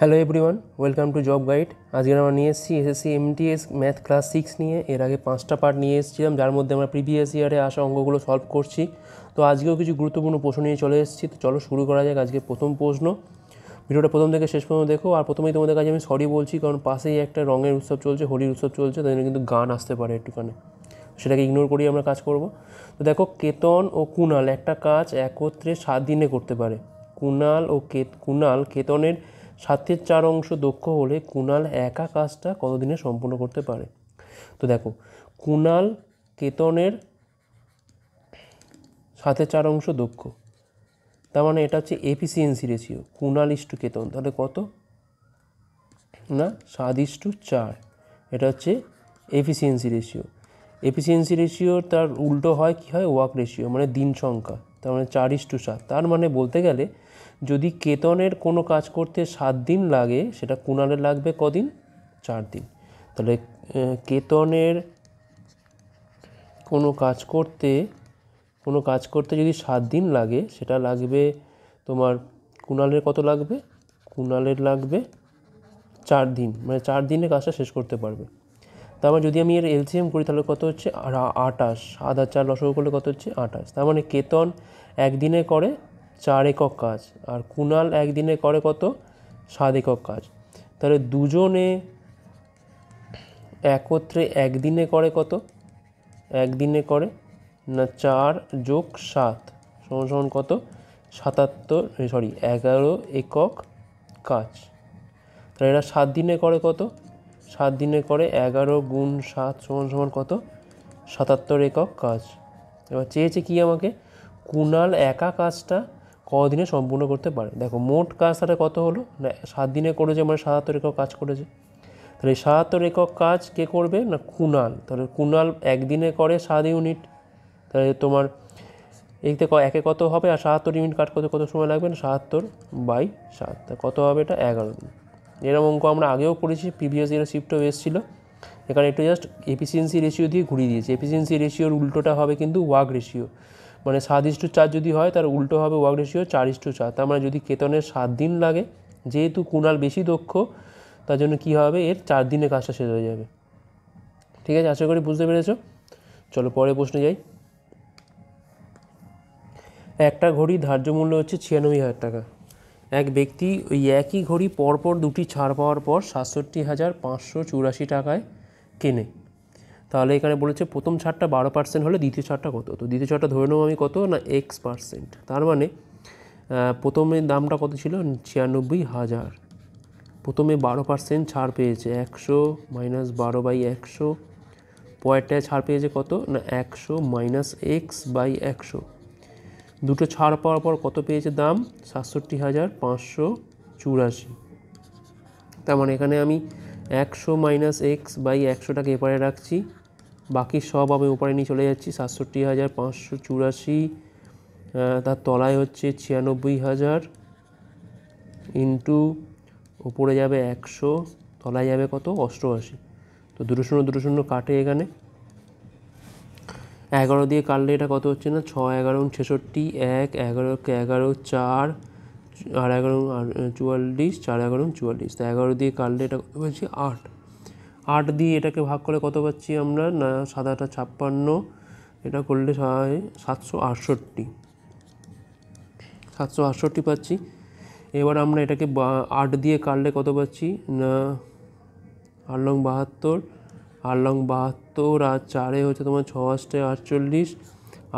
hello everyone welcome to job guide আজকে আমরা নিয়ে এসেছি SSC MTS math class six নিয়ে এর আগে পাঁচটা পার্ট নিয়ে এসেছিলাম যার মধ্যে আমরা প্রিভিয়াস ইয়ারে আসা অঙ্কগুলো সলভ করছি তো আজকেও কিছু গুরুত্বপূর্ণ প্রশ্ন নিয়ে চলে এসেছি তো চলো শুরু করা যাক আজকে প্রথম প্রশ্ন ভিডিওটা প্রথম থেকে শেষ পর্যন্ত দেখো আর প্রথমেই তোমাদের কাছে আমি সরি বলছি কারণ পাশেই একটা রঙের উৎসব চলছে হোলির উৎসব চলছে তাই কিন্তু গান আসতে পারে একটুখানি সেটাকে ইগনোর করি আমরা কাজ করব তো দেখো কেতন ও কুনাল একটা কাজ একত্রে সাত দিনে করতে পারে কুণাল ও কে কুণাল কেতনের সাতের চার অংশ দক্ষ হলে কুণাল একা কাজটা কতদিনে সম্পূর্ণ করতে পারে তো দেখো কুণাল কেতনের সাথে চার অংশ দক্ষ তার মানে এটা হচ্ছে efficiency ratio Kunal is to Ketan তাহলে কত না সাত ইস্টু চার এটা হচ্ছে এফিসিয়েন্সি রেশিও এফিসিয়েন্সি রেশিও তার উল্টো হয় কী হয় ওয়াক রেশিও মানে দিন সংখ্যা তার মানে চার ইস্টু সাত তার মানে বলতে গেলে যদি কেতনের কোনো কাজ করতে সাত দিন লাগে সেটা কুণালের লাগবে কদিন চার দিন তাহলে কেতনের কোনো কাজ করতে কোনো কাজ করতে যদি সাত দিন লাগে সেটা লাগবে তোমার কুণালের কত লাগবে কুণালের লাগবে চার দিন মানে চার দিনে কাজটা শেষ করতে পারবে তারপর মানে যদি আমি এর এলসিএম করি তাহলে কত হচ্ছে আটাশ আদা চার লসগো করলে কত হচ্ছে আটাশ তার মানে কেতন একদিনে করে চার একক কাজ আর কুণাল একদিনে করে কত সাত একক কাজ তাহলে দুজনে একত্রে একদিনে করে কত একদিনে করে না চার যোগ সাত সমান সমান কত সাতাত্তর সরি এগারো একক কাজ তাহলে এরা সাত দিনে করে কত সাত দিনে করে এগারো গুণ সাত সমান সমান কত সাতাত্তর একক কাজ এবার চেয়েছে কি আমাকে কুণাল একা কাজটা কদিনে সম্পূর্ণ করতে পারে দেখো মোট কাজ তাহলে কত হলো না সাত দিনে করেছে মানে সাতাত্তর একক কাজ করেছে তাহলে সাতাত্তর একক কাজ কে করবে না কুনাল তাহলে কুনাল একদিনে করে সাত ইউনিট তাহলে তোমার এতে একে কত হবে আর সাতাত্তর ইউনিট কাট করতে কত সময় লাগবে না সাতাত্তর বাই সাত কত হবে এটা এগারো দিন এরম অঙ্ক আমরা আগেও পড়েছি প্রিভিয়াস ইয়ার শিফটও এসেছিল এখানে একটু জাস্ট এফিসিয়েন্সি রেশিও দিয়ে ঘুরিয়ে দিয়েছি এফিসিয়েন্সি রেশিওর উল্টোটা হবে কিন্তু ওয়াক রেশিও মানে সাত টু চার যদি হয় তার উল্টো হবে ওয়ার্ক রেশিও চার টু চার তার মানে যদি কেতনের সাত দিন লাগে যেহেতু কুণাল বেশি দক্ষ তার জন্য কী হবে এর চার দিনে কাজটা শেষ হয়ে যাবে ঠিক আছে আশা করি বুঝতে পেরেছ চলো পরে প্রশ্নে যাই একটা ঘড়ি ধার্য মূল্য হচ্ছে ছিয়ানব্বই হাজার টাকা এক ব্যক্তি ওই একই ঘড়ি পরপর দুটি ছাড় পাওয়ার পর সাতষট্টি হাজার পাঁচশো চুরাশি টাকায় কেনে তাহলে এখানে বলেছে প্রথম ছাড়টা বারো পার্সেন্ট হলে দ্বিতীয় ছাড়টা কত তো দ্বিতীয় ছাড়টা ধরে নেবো আমি কত না এক্স পার্সেন্ট তার মানে প্রথমে দামটা কত ছিল ছিয়ানব্বই হাজার প্রথমে বারো পার্সেন্ট ছাড় পেয়েছে একশো মাইনাস বারো বাই একশো পয়েরটায় ছাড় পেয়েছে কত না একশো মাইনাস এক্স বাই একশো দুটো ছাড় পাওয়ার পর কত পেয়েছে দাম সাতষট্টি হাজার পাঁচশো চুরাশি তার মানে এখানে আমি একশো মাইনাস এক্স বাই একশোটাকে এপারে রাখছি বাকি সব আমি উপরে নিয়ে চলে যাচ্ছি সাতষট্টি হাজার পাঁচশো চুরাশি তার তলায় হচ্ছে ছিয়ানব্বই হাজার ইন্টু উপরে যাবে একশো তলায় যাবে কত অষ্টআশি তো দুটো শূন্য দুটো শূন্য কাটে এখানে এগারো দিয়ে কাটলে এটা কত হচ্ছে না ছ এগারো ছেষট্টি এক এগারো এগারো চার আর এগারো চুয়াল্লিশ চার এগারো চুয়াল্লিশ তো এগারো দিয়ে কাটলে এটা কত হচ্ছে আট আট দিয়ে এটাকে ভাগ করে কত পাচ্ছি আমরা না সাত আটা ছাপ্পান্ন এটা করলে সাতশো আটষট্টি সাতশো আটষট্টি পাচ্ছি এবার আমরা এটাকে আট দিয়ে কাটলে কত পাচ্ছি না আট লং বাহাত্তর আট লং বাহাত্তর আর চারে হচ্ছে তোমার ছ আটটায় আটচল্লিশ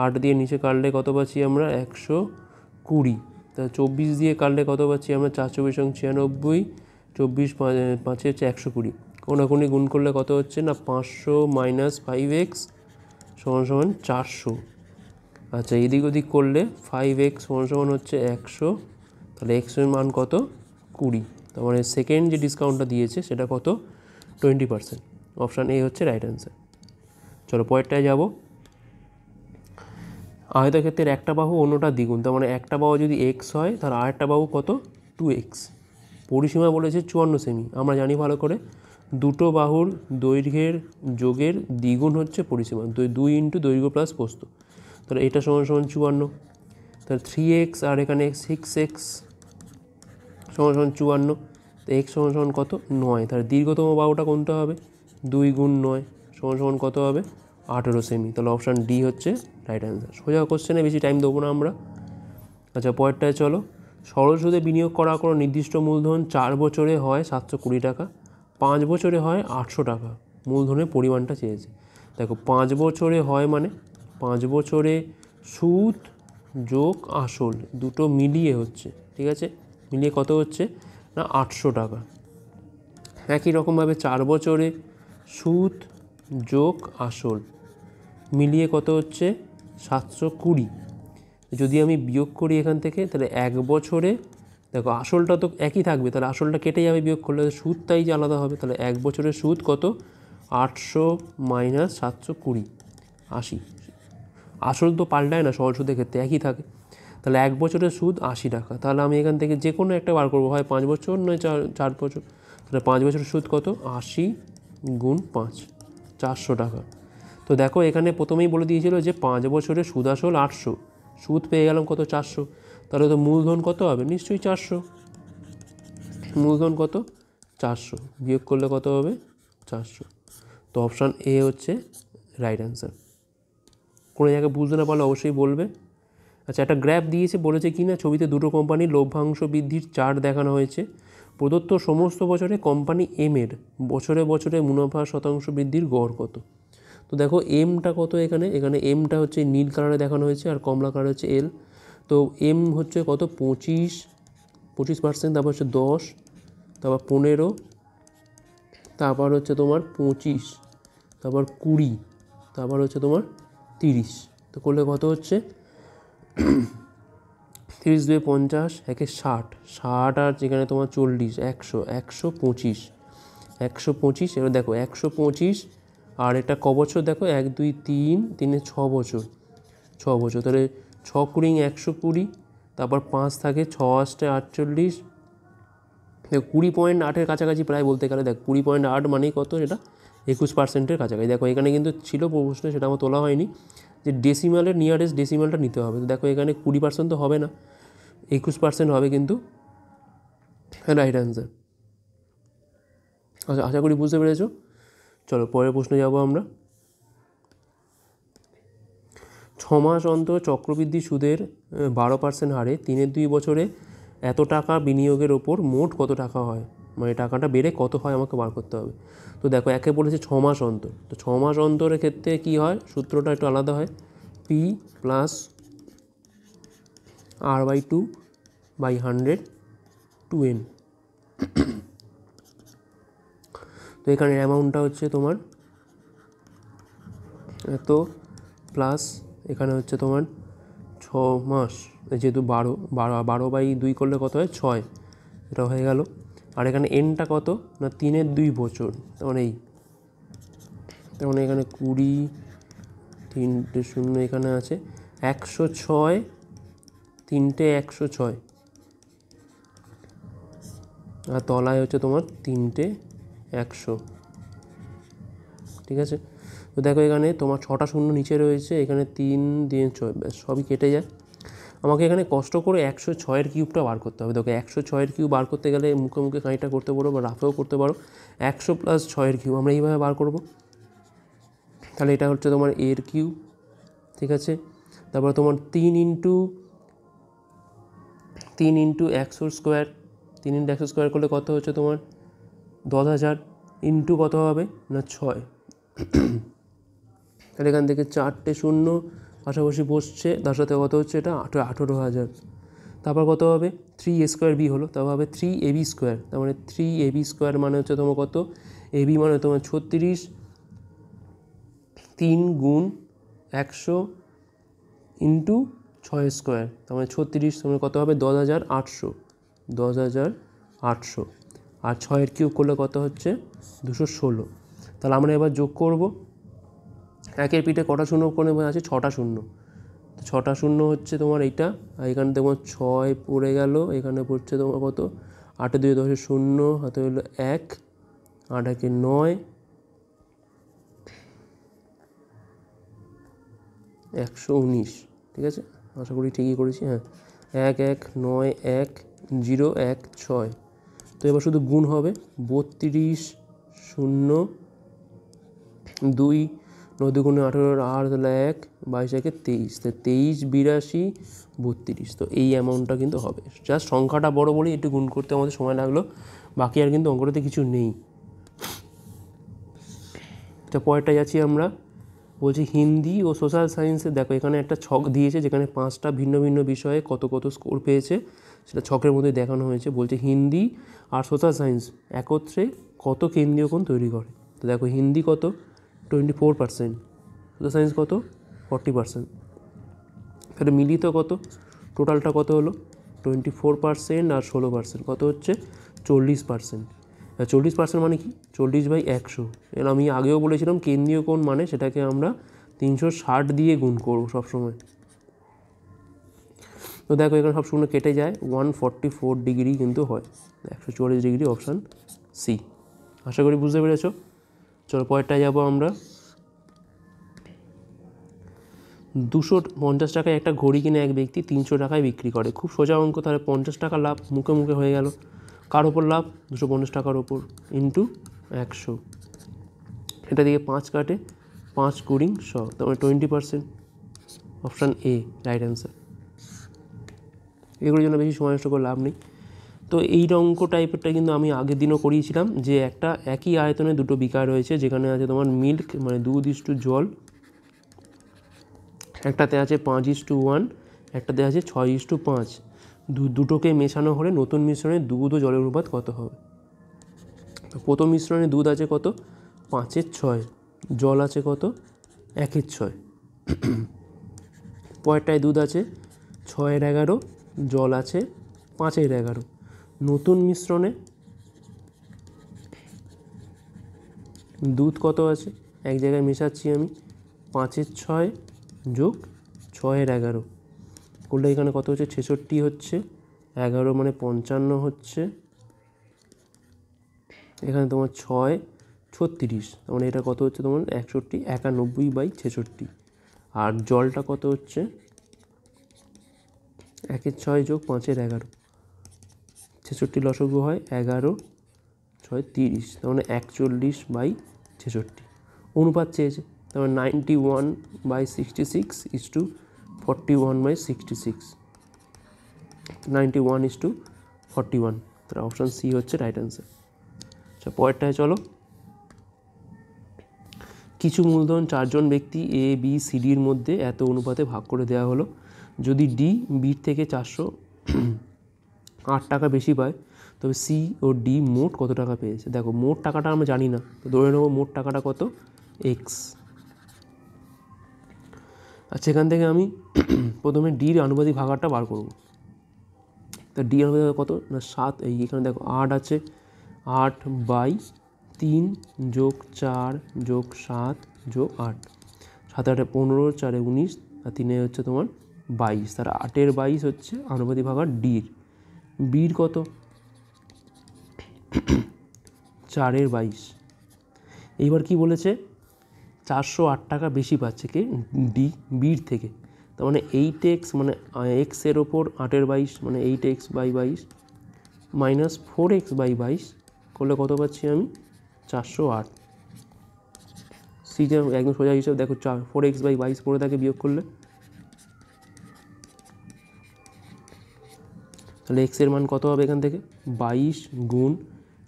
আট দিয়ে নিচে কাটলে কত পাচ্ছি আমরা একশো কুড়ি তা চব্বিশ দিয়ে কাটলে কত পাচ্ছি আমরা চার চব্বিশ সং ছিয়ানব্বই চব্বিশ পাঁচে হচ্ছে একশো কুড়ি কোনাকুনি গুণ করলে কত হচ্ছে না পাঁচশো মাইনাস ফাইভ এক্স সমান সমান চারশো আচ্ছা এদিক ওদিক করলে ফাইভ এক্স সমান সমান হচ্ছে একশো তাহলে এক্সের মান কত কুড়ি তার মানে সেকেন্ড যে ডিসকাউন্টটা দিয়েছে সেটা কত টোয়েন্টি পার্সেন্ট অপশান এ হচ্ছে রাইট অ্যান্সার চলো পরেরটায় যাব আয়তক্ষেত্রের একটা বাহু অন্যটা দ্বিগুণ তার মানে একটা বাহু যদি এক্স হয় তাহলে আরেকটা বাহু কত টু এক্স পরিসীমা বলেছে চুয়ান্ন সেমি আমরা জানি ভালো করে দুটো বাহুর দৈর্ঘ্যের যোগের দ্বিগুণ হচ্ছে পরিসীমা তো দুই ইন্টু দৈর্ঘ্য প্লাস পোস্ত তাহলে এটা সমান সমান চুয়ান্ন তাহলে থ্রি এক্স আর এখানে সিক্স এক্স সমান সমান চুয়ান্ন তো এক্স সমান সমান কত নয় তাহলে দীর্ঘতম বাহুটা কোনটা হবে দুই গুণ নয় সমান সমান কত হবে আঠেরো সেমি তাহলে অপশান ডি হচ্ছে রাইট অ্যান্সার সোজা কোশ্চেনে বেশি টাইম দেবো না আমরা আচ্ছা পরেরটায় চলো সরল সুদে বিনিয়োগ করা কোনো নির্দিষ্ট মূলধন চার বছরে হয় সাতশো কুড়ি টাকা পাঁচ বছরে হয় আটশো টাকা মূলধনের পরিমাণটা চেয়েছে দেখো পাঁচ বছরে হয় মানে পাঁচ বছরে সুদ যোগ আসল দুটো মিলিয়ে হচ্ছে ঠিক আছে মিলিয়ে কত হচ্ছে না আটশো টাকা একই রকমভাবে চার বছরে সুদ যোগ আসল মিলিয়ে কত হচ্ছে সাতশো কুড়ি যদি আমি বিয়োগ করি এখান থেকে তাহলে এক বছরে দেখো আসলটা তো একই থাকবে তাহলে আসলটা কেটে যাবে বিয়োগ করলে সুদ তাই যে আলাদা হবে তাহলে এক বছরের সুদ কত আটশো মাইনাস সাতশো কুড়ি আশি আসল তো পাল্টায় না সহজ সুদের ক্ষেত্রে একই থাকে তাহলে এক বছরের সুদ আশি টাকা তাহলে আমি এখান থেকে যে কোনো একটা বার করবো হয় পাঁচ বছর নয় চার চার বছর তাহলে পাঁচ বছরের সুদ কত আশি গুণ পাঁচ চারশো টাকা তো দেখো এখানে প্রথমেই বলে দিয়েছিল যে পাঁচ বছরের সুদ আসল আটশো সুদ পেয়ে গেলাম কত চারশো তাহলে তো মূলধন কত হবে নিশ্চয়ই চারশো মূলধন কত চারশো বিয়োগ করলে কত হবে চারশো তো অপশান এ হচ্ছে রাইট অ্যান্সার কোনো জায়গায় বুঝতে না পারলে অবশ্যই বলবে আচ্ছা একটা গ্র্যাপ দিয়েছে বলেছে কি না ছবিতে দুটো কোম্পানির লভ্যাংশ বৃদ্ধির চার্ট দেখানো হয়েছে প্রদত্ত সমস্ত বছরে কোম্পানি এম এর বছরে বছরে মুনাফা শতাংশ বৃদ্ধির গড় কত তো দেখো এমটা কত এখানে এখানে এমটা হচ্ছে নীল কালারে দেখানো হয়েছে আর কমলা কালার হচ্ছে এল তো এম হচ্ছে কত পঁচিশ পঁচিশ পার্সেন্ট তারপর হচ্ছে দশ তারপর পনেরো তারপর হচ্ছে তোমার পঁচিশ তারপর কুড়ি তারপর হচ্ছে তোমার তিরিশ তো করলে কত হচ্ছে তিরিশ দুয়ে পঞ্চাশ একে ষাট ষাট আর যেখানে তোমার চল্লিশ একশো একশো পঁচিশ একশো পঁচিশ এবার দেখো একশো পঁচিশ আর এটা ক বছর দেখো এক দুই তিন তিনে ছ বছর ছ বছর তাহলে ছ কুড়িং একশো কুড়ি তারপর পাঁচ থাকে ছ আটটা আটচল্লিশ দেখ কুড়ি পয়েন্ট আটের কাছাকাছি প্রায় বলতে গেলে দেখ কুড়ি পয়েন্ট আট মানেই কত সেটা একুশ পার্সেন্টের কাছাকাছি দেখো এখানে কিন্তু ছিল প্রশ্ন সেটা আমার তোলা হয়নি যে ডেসিমালের নিয়ারেস্ট ডেসিমালটা নিতে হবে তো দেখো এখানে কুড়ি পার্সেন্ট তো হবে না একুশ পার্সেন্ট হবে কিন্তু রাইট অ্যান্সার আচ্ছা আশা করি বুঝতে পেরেছো চলো পরের প্রশ্নে যাবো আমরা ছমাস অন্তর চক্রবৃদ্ধি সুদের বারো পার্সেন্ট হারে তিনের দুই বছরে এত টাকা বিনিয়োগের ওপর মোট কত টাকা হয় মানে টাকাটা বেড়ে কত হয় আমাকে বার করতে হবে তো দেখো একে বলেছে ছ মাস অন্তর তো ছ মাস অন্তরের ক্ষেত্রে কি হয় সূত্রটা একটু আলাদা হয় P plus R by two by hundred to N তো এখানে অ্যামাউন্টটা হচ্ছে তোমার এত প্লাস এখানে হচ্ছে তোমার ছ মাস যেহেতু বারো বারো বারো বাই দুই করলে কত হয় ছয় এটা হয়ে গেল আর এখানে এনটা কত না তিনের দুই বছর তেমন মানে এই তেমন মানে এখানে কুড়ি তিনটে শূন্য এখানে আছে একশো ছয় তিনটে একশো ছয় আর তলায় হচ্ছে তোমার তিনটে একশো ঠিক আছে তো দেখো এখানে তোমার ছটা শূন্য নিচে রয়েছে এখানে তিন দিয়ে ছয় ব্যাস সবই কেটে যায় আমাকে এখানে কষ্ট করে একশো ছয়ের কিউবটা বার করতে হবে দেখো একশো ছয়ের কিউব বার করতে গেলে মুখে মুখে খানিকটা করতে পারো বা রাফেও করতে পারো একশো প্লাস ছয়ের কিউব আমরা এইভাবে বার করব তাহলে এটা হচ্ছে তোমার এর কিউব ঠিক আছে তারপর তোমার তিন ইন্টু তিন ইন্টু একশো স্কোয়ার তিন ইন্টু একশো স্কোয়ার করলে কত হচ্ছে তোমার দশ হাজার ইন্টু কত হবে না ছয় তাহলে এখান থেকে চারটে শূন্য পাশাপাশি বসছে তার সাথে কত হচ্ছে এটা আঠেরো আঠেরো হাজার তারপর কত হবে থ্রি এ স্কোয়ার বি হলো তারপর হবে থ্রি এ বি স্কোয়ার তার মানে থ্রি এ বি স্কোয়ার মানে হচ্ছে তোমার কত এ বি মানে তোমার ছত্রিশ তিন গুণ একশো ইন্টু ছয় স্কোয়ার তার মানে ছত্রিশ তোমার মানে কত হবে দশ হাজার আটশো দশ হাজার আটশো আর ছয়ের কিউব করলে কত হচ্ছে দুশো ষোলো তাহলে আমরা এবার যোগ করবো একের পিঠে কটা শূন্য কোণে আছে ছটা শূন্য ছটা শূন্য হচ্ছে তোমার এইটা এখানে তোমার ছয় পড়ে গেল এখানে পড়ছে তোমার কত আটে দুই দশে শূন্য হাতে হলো এক আট একে নয় একশো উনিশ ঠিক আছে আশা করি ঠিকই করেছি হ্যাঁ এক এক নয় এক জিরো এক ছয় তো এবার শুধু গুণ হবে বত্রিশ শূন্য দুই নদী দুগুণে আঠেরো আট তাহলে এক বাইশ একে তেইশ তো তেইশ বিরাশি বত্রিশ তো এই অ্যামাউন্টটা কিন্তু হবে জাস্ট সংখ্যাটা বড় বলেই একটু গুণ করতে আমাদের সময় লাগলো বাকি আর কিন্তু অঙ্কটাতে কিছু নেই তো পরেরটা যাচ্ছি আমরা বলছি হিন্দি ও সোশ্যাল সায়েন্সে দেখো এখানে একটা ছক দিয়েছে যেখানে পাঁচটা ভিন্ন ভিন্ন বিষয়ে কত কত স্কোর পেয়েছে সেটা ছকের মধ্যে দেখানো হয়েছে বলছে হিন্দি আর সোশ্যাল সায়েন্স একত্রে কত কেন্দ্রীয় কোণ তৈরি করে তো দেখো হিন্দি কত twenty four percent social science কত ফর্টি পার্সেন্ট তাহলে মিলিত কত টোটালটা কত হলো টোয়েন্টি ফোর পার্সেন্ট আর ষোলো পার্সেন্ট কত হচ্ছে চল্লিশ পার্সেন্ট চল্লিশ পার্সেন্ট মানে কি চল্লিশ বাই একশো এর আমি আগেও বলেছিলাম কেন্দ্রীয় কোণ মানে সেটাকে আমরা তিনশো ষাট দিয়ে গুণ করবো সবসময় তো দেখো এখানে সব শূন্য কেটে যায় ওয়ান ফর্টি ফোর ডিগ্রি কিন্তু হয় একশো চুয়াল্লিশ ডিগ্রি অপশান সি আশা করি বুঝতে পেরেছো চলো পরেরটা যাবো আমরা দুশো পঞ্চাশ টাকায় একটা ঘড়ি কিনে এক ব্যক্তি তিনশো টাকায় বিক্রি করে খুব সোজা অঙ্ক তাহলে পঞ্চাশ টাকা লাভ মুখে মুখে হয়ে গেল কার ওপর লাভ দুশো পঞ্চাশ টাকার ওপর ইন্টু একশো এটা দিয়ে পাঁচ কাটে পাঁচ কুড়িং শ তার twenty percent option A right answer এগুলোর জন্য বেশি সময় নষ্ট করে লাভ নেই তো এই অঙ্ক টাইপেরটা কিন্তু আমি আগের দিনও করিয়েছিলাম যে একটা একই আয়তনে দুটো বিকার রয়েছে যেখানে আছে তোমার মিল্ক মানে দুধ ইস্টু জল একটাতে আছে পাঁচ ইস্টু ওয়ান একটাতে আছে ছয় ইস্টু পাঁচ দুটোকে মেশানো হলে নতুন মিশ্রণে দুধ ও জলের অনুপাত কত হবে তো প্রথম মিশ্রণে দুধ আছে কত পাঁচের ছয় জল আছে কত একের ছয় পরেরটায় দুধ আছে ছয়ের এগারো জল আছে পাঁচের এগারো নতুন মিশ্রণে দুধ কত আছে এক জায়গায় মেশাচ্ছি আমি পাঁচের ছয় যোগ ছয়ের এগারো করলে এখানে কত হচ্ছে ছেষট্টি হচ্ছে এগারো মানে পঞ্চান্ন হচ্ছে এখানে তোমার ছয় ছত্রিশ মানে এটা কত হচ্ছে তোমার একষট্টি একানব্বই বাই ছেষট্টি আর জলটা কত হচ্ছে একের ছয় যোগ পাঁচের এগারো ছেষট্টি লসগু হয় এগারো ছয় তিরিশ তার মানে একচল্লিশ বাই ছেষট্টি অনুপাত চেয়েছে তার মানে ninety one by sixty six is to forty one by sixty six ninety one is to forty one তার অপশান সি হচ্ছে রাইট অ্যান্সার আচ্ছা পরেরটায় চলো কিছু মূলধন চারজন ব্যক্তি এ বি সিডির মধ্যে এত অনুপাতে ভাগ করে দেওয়া হলো যদি ডি বির থেকে চারশো আট টাকা বেশি পায় তবে সি ও ডি মোট কত টাকা পেয়েছে দেখো মোট টাকাটা আমরা জানি না তো ধরে নেবো মোট টাকাটা কত এক্স আচ্ছা এখান থেকে আমি প্রথমে ডির আনুপাতিক ভাগাটা বার করব তা ডি আনুপাতিক কত না সাত এই এখানে দেখো আট আছে আট বাই তিন যোগ চার যোগ সাত যোগ আট সাত আটে পনেরো চারে উনিশ আর তিনে হচ্ছে তোমার বাইশ তার আটের বাইশ হচ্ছে আনুপাতিক ভাগার ডির বির কত চারের বাইশ এইবার কি বলেছে চারশো আট টাকা বেশি পাচ্ছে কে ডি বির থেকে তার মানে এইট এক্স মানে এক্সের ওপর আটের বাইশ মানে এইট এক্স বাই বাইশ মাইনাস ফোর এক্স বাই বাইশ করলে কত পাচ্ছি আমি চারশো আট সিজে একদম সোজা হিসাব দেখো চার ফোর এক্স বাই বাইশ পরে তাকে বিয়োগ করলে তাহলে এক্সের মান কত হবে এখান থেকে বাইশ গুণ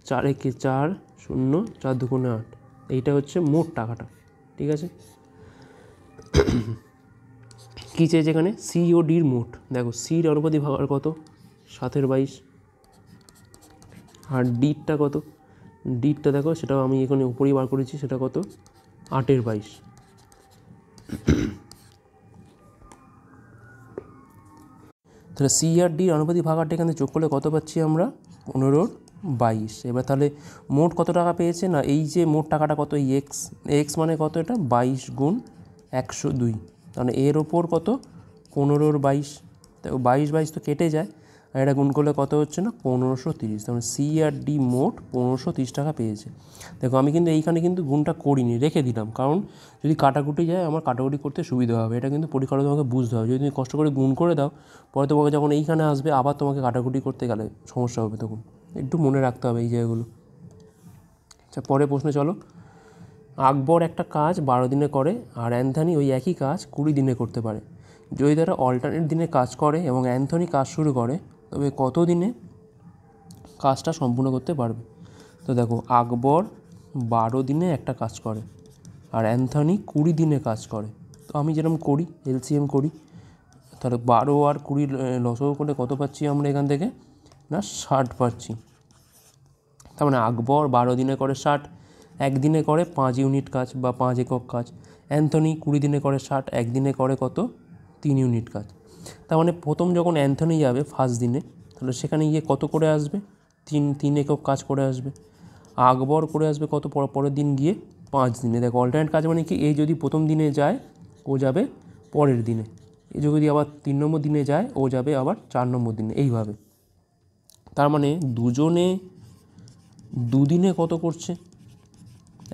চার একে চার শূন্য চার দুগুণে আট এইটা হচ্ছে মোট টাকাটা ঠিক আছে কী চেয়েছে এখানে সি ও ডির মোট দেখো সির অনুপাতি ভাবার কত সাতের বাইশ আর ডিটটা কত ডিটটা দেখো সেটাও আমি এখানে উপরেই বার করেছি সেটা কত আটের বাইশ তাহলে সি আর ডির আনুপাতিক ভাগাটা এখানে যোগ করলে কত পাচ্ছি আমরা পনেরোর বাইশ এবার তাহলে মোট কত টাকা পেয়েছে না এই যে মোট টাকাটা কত এই এক্স এক্স মানে কত এটা বাইশ গুণ একশো দুই মানে এর ওপর কত পনেরোর বাইশ তো বাইশ বাইশ তো কেটে যায় আর এটা গুণ করলে কত হচ্ছে না পনেরোশো তিরিশ মানে সি আর ডি মোট পনেরোশো তিরিশ টাকা পেয়েছে দেখো আমি কিন্তু এইখানে কিন্তু গুণটা করিনি রেখে দিলাম কারণ যদি কাটাকুটি যায় আমার কাটাকুটি করতে সুবিধা হবে এটা কিন্তু পরীক্ষাটা তোমাকে বুঝতে হবে যদি তুমি কষ্ট করে গুণ করে দাও পরে তোমাকে যখন এইখানে আসবে আবার তোমাকে কাটাকুটি করতে গেলে সমস্যা হবে তখন একটু মনে রাখতে হবে এই জায়গাগুলো আচ্ছা পরে প্রশ্ন চলো আকবর একটা কাজ বারো দিনে করে আর অ্যান্থনি ওই একই কাজ কুড়ি দিনে করতে পারে যদি তারা অল্টারনেট দিনে কাজ করে এবং অ্যান্থনি কাজ শুরু করে তবে কত দিনে কাজটা সম্পূর্ণ করতে পারবে তো দেখো আকবর বারো দিনে একটা কাজ করে আর অ্যান্থনি কুড়ি দিনে কাজ করে তো আমি যেরকম করি এলসিএম করি তাহলে বারো আর কুড়ি লসও করে কত পাচ্ছি আমরা এখান থেকে না ষাট পাচ্ছি তার মানে আকবর বারো দিনে করে ষাট একদিনে করে পাঁচ ইউনিট কাজ বা পাঁচ একক কাজ অ্যান্থনি কুড়ি দিনে করে ষাট একদিনে করে কত তিন ইউনিট কাজ তার মানে প্রথম যখন অ্যান্থনি যাবে ফার্স্ট দিনে তাহলে সেখানে গিয়ে কত করে আসবে তিন তিন একক কাজ করে আসবে আকবর করে আসবে কত পর পরের দিন গিয়ে পাঁচ দিনে দেখো অল্টারনেট কাজ মানে কি এই যদি প্রথম দিনে যায় ও যাবে পরের দিনে এ যদি আবার তিন নম্বর দিনে যায় ও যাবে আবার চার নম্বর দিনে এইভাবে তার মানে দুজনে দুদিনে কত করছে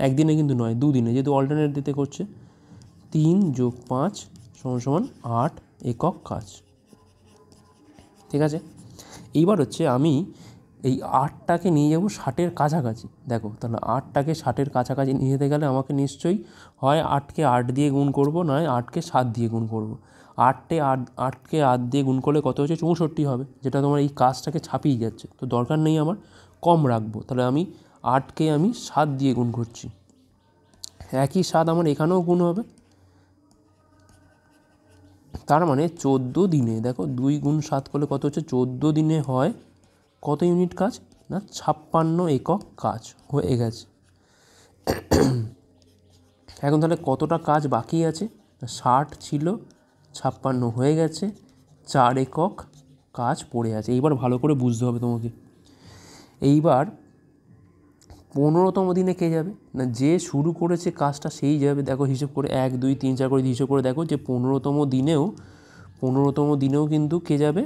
একদিনে কিন্তু নয় দুদিনে যেহেতু অল্টারনেট দিতে করছে তিন যোগ পাঁচ সমান সমান আট একক কাজ ঠিক আছে এইবার হচ্ছে আমি এই আটটাকে নিয়ে যাবো ষাটের কাছাকাছি দেখো তাহলে আটটাকে ষাটের কাছাকাছি নিয়ে যেতে গেলে আমাকে নিশ্চয়ই হয় আটকে আট দিয়ে গুণ করব নয় আটকে সাত দিয়ে গুণ করব আটটে আট আটকে আট দিয়ে গুণ করলে কত হচ্ছে চৌষট্টি হবে যেটা তোমার এই কাজটাকে ছাপিয়ে যাচ্ছে তো দরকার নেই আমার কম রাখবো তাহলে আমি আটকে আমি সাত দিয়ে গুণ করছি একই স্বাদ আমার এখানেও গুণ হবে তার মানে চোদ্দো দিনে দেখো দুই গুণ সাত করলে কত হচ্ছে চোদ্দো দিনে হয় কত ইউনিট কাজ না ছাপ্পান্ন একক কাজ হয়ে গেছে এখন তাহলে কতটা কাজ বাকি আছে ষাট ছিল ছাপ্পান্ন হয়ে গেছে চার একক কাজ পড়ে আছে এইবার ভালো করে বুঝতে হবে তোমাকে এইবার পনেরোতম দিনে কে যাবে না যে শুরু করেছে কাজটা সেই যাবে দেখো হিসেব করে এক দুই তিন চার করে হিসেব করে দেখো যে পনেরোতম দিনেও পনেরোতম দিনেও কিন্তু কে যাবে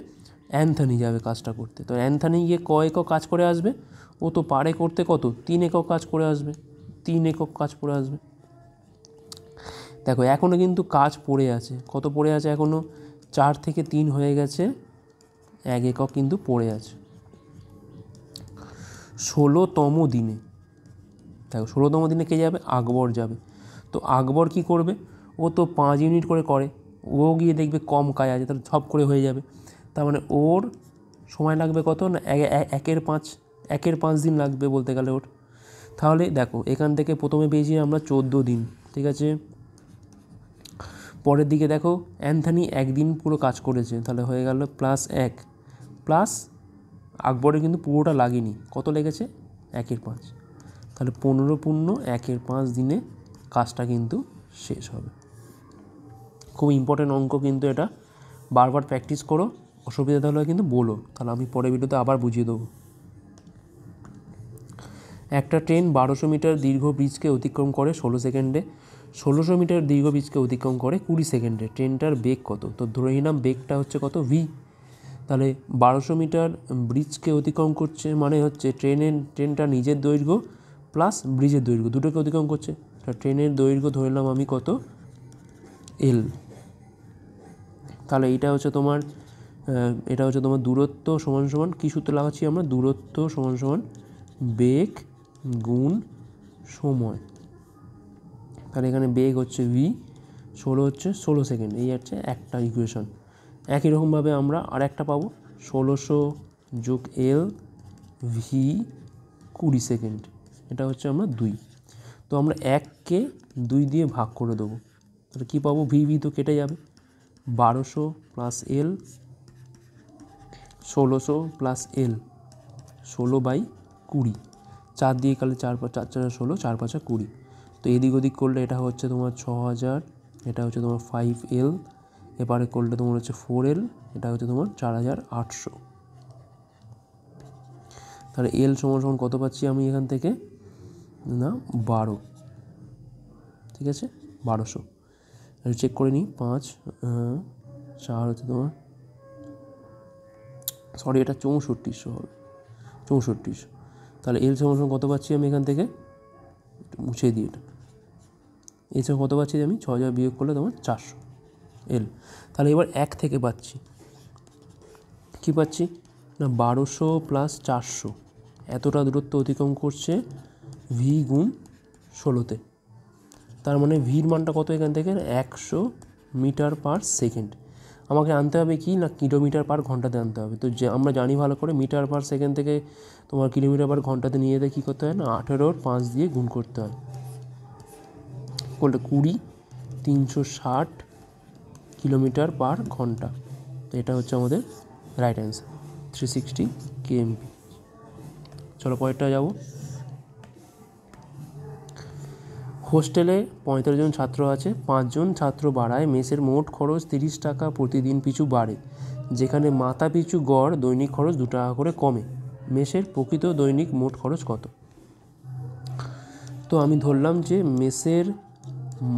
অ্যান্থানি যাবে কাজটা করতে তো অ্যান্থানি গিয়ে ক একক কাজ করে আসবে ও তো পারে করতে কত তিন একক কাজ করে আসবে তিন একক কাজ পড়ে আসবে দেখো এখনও কিন্তু কাজ পড়ে আছে কত পড়ে আছে এখনও চার থেকে তিন হয়ে গেছে এক একক কিন্তু পড়ে আছে ষোলোতম দিনে থাকবে ষোলোতম দিনে কে যাবে আকবর যাবে তো আকবর কি করবে ও তো পাঁচ ইউনিট করে করে ও গিয়ে দেখবে কম কাজ আছে তাহলে সব করে হয়ে যাবে তার মানে ওর সময় লাগবে কত না একের পাঁচ একের পাঁচ দিন লাগবে বলতে গেলে ওর তাহলে দেখো এখান থেকে প্রথমে পেয়েছি আমরা চোদ্দো দিন ঠিক আছে পরের দিকে দেখো অ্যান্থানি একদিন পুরো কাজ করেছে তাহলে হয়ে গেল প্লাস এক প্লাস আকবরে কিন্তু পুরোটা লাগেনি কত লেগেছে একের পাঁচ তাহলে পনেরো পূর্ণ একের পাঁচ দিনে কাজটা কিন্তু শেষ হবে খুব ইম্পর্টেন্ট অঙ্ক কিন্তু এটা বারবার প্র্যাকটিস করো অসুবিধা হলে কিন্তু বলো তাহলে আমি পরের ভিডিওতে আবার বুঝিয়ে দেবো একটা ট্রেন বারোশো মিটার দীর্ঘ ব্রিজকে অতিক্রম করে ষোলো সেকেন্ডে ষোলোশো মিটার দীর্ঘ ব্রিজকে অতিক্রম করে কুড়ি সেকেন্ডে ট্রেনটার বেগ কত তো ধরে নিলাম বেগটা হচ্ছে কত ভি তাহলে বারোশো মিটার ব্রিজকে অতিক্রম করছে মানে হচ্ছে ট্রেনের ট্রেনটা নিজের দৈর্ঘ্য প্লাস ব্রিজের দৈর্ঘ্য দুটোকে অতিক্রম করছে তা ট্রেনের দৈর্ঘ্য ধরলাম আমি কত এল তাহলে এইটা হচ্ছে তোমার এটা হচ্ছে তোমার দূরত্ব সমান সমান কী সূত্র লাগাচ্ছি আমরা দূরত্ব সমান সমান বেগ গুণ সময় তাহলে এখানে বেগ হচ্ছে ভি ষোলো হচ্ছে ষোলো সেকেন্ড এই হচ্ছে একটা ইকুয়েশন একই রকমভাবে আমরা আর একটা পাবো ষোলোশো যোগ এল ভি কুড়ি সেকেন্ড এটা হচ্ছে আমরা দুই তো আমরা এককে দুই দিয়ে ভাগ করে দেবো তাহলে কী পাবো ভি ভি তো কেটে যাবে বারোশো প্লাস এল ষোলোশো প্লাস এল ষোলো বাই কুড়ি চার দিয়ে কালে চার পাঁচ চার চার ষোলো চার পাঁচা কুড়ি তো এদিক ওদিক করলে এটা হচ্ছে তোমার ছ হাজার এটা হচ্ছে তোমার ফাইভ এল এবারে করলে তোমার হচ্ছে ফোর এল এটা হচ্ছে তোমার চার হাজার আটশো তাহলে এল সমান সমান কত পাচ্ছি আমি এখান থেকে না বারো ঠিক আছে বারোশো চেক করে নিই পাঁচ চার হচ্ছে তোমার সরি এটা চৌষট্টিশো হবে চৌষট্টিশো তাহলে এল সমসম কত পাচ্ছি আমি এখান থেকে মুছে দিই এটা এছাড়া কত পাচ্ছি আমি ছ হাজার বিয়োগ করলে তোমার চারশো এল তাহলে এবার এক থেকে পাচ্ছি কি পাচ্ছি না বারোশো প্লাস চারশো এতটা দূরত্ব অতিক্রম করছে ভি গুণ ষোলোতে তার মানে ভির মানটা কত এখান থেকে একশো মিটার পার সেকেন্ড আমাকে আনতে হবে কি না কিলোমিটার পার ঘন্টাতে আনতে হবে তো যে আমরা জানি ভালো করে মিটার পার সেকেন্ড থেকে তোমার কিলোমিটার পার ঘন্টাতে নিয়ে যেতে কী করতে হয় না আঠেরোর পাঁচ দিয়ে গুণ করতে হয় করলে কুড়ি তিনশো ষাট কিলোমিটার পার ঘন্টা তো এটা হচ্ছে আমাদের right answer three sixty KMP চলো পরেরটা যাবো হোস্টেলে পঁয়তাল্লিশ জন ছাত্র আছে পাঁচজন ছাত্র বাড়ায় মেসের মোট খরচ তিরিশ টাকা প্রতিদিন পিছু বাড়ে যেখানে মাথা পিছু গড় দৈনিক খরচ দু টাকা করে কমে মেসের প্রকৃত দৈনিক মোট খরচ কত তো আমি ধরলাম যে মেসের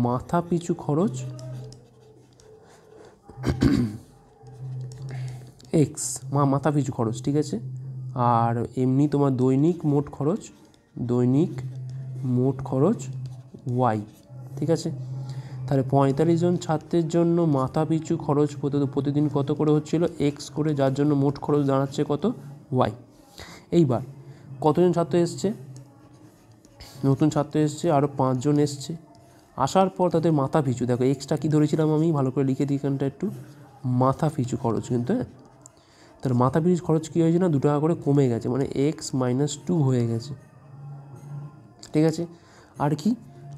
মাথা পিছু খরচ এক্স মা মাথা পিছু খরচ ঠিক আছে আর এমনি তোমার দৈনিক মোট খরচ দৈনিক মোট খরচ ওয়াই ঠিক আছে তাহলে পঁয়তাল্লিশ জন ছাত্রের জন্য মাথা পিছু খরচ প্রতিদিন কত করে হচ্ছিল এক্স করে যার জন্য মোট খরচ দাঁড়াচ্ছে কত ওয়াই এইবার কতজন ছাত্র এসছে নতুন ছাত্র এসছে আরও পাঁচজন এসছে আসার পর তাদের মাথা পিছু দেখো এক্সট্রা কী ধরেছিলাম আমি ভালো করে লিখে দিই এখানটা একটু মাথা পিছু খরচ কিন্তু হ্যাঁ তাহলে মাথা পিছু খরচ কী হয়েছে না দু টাকা করে কমে গেছে মানে এক্স মাইনাস টু হয়ে গেছে ঠিক আছে আর কি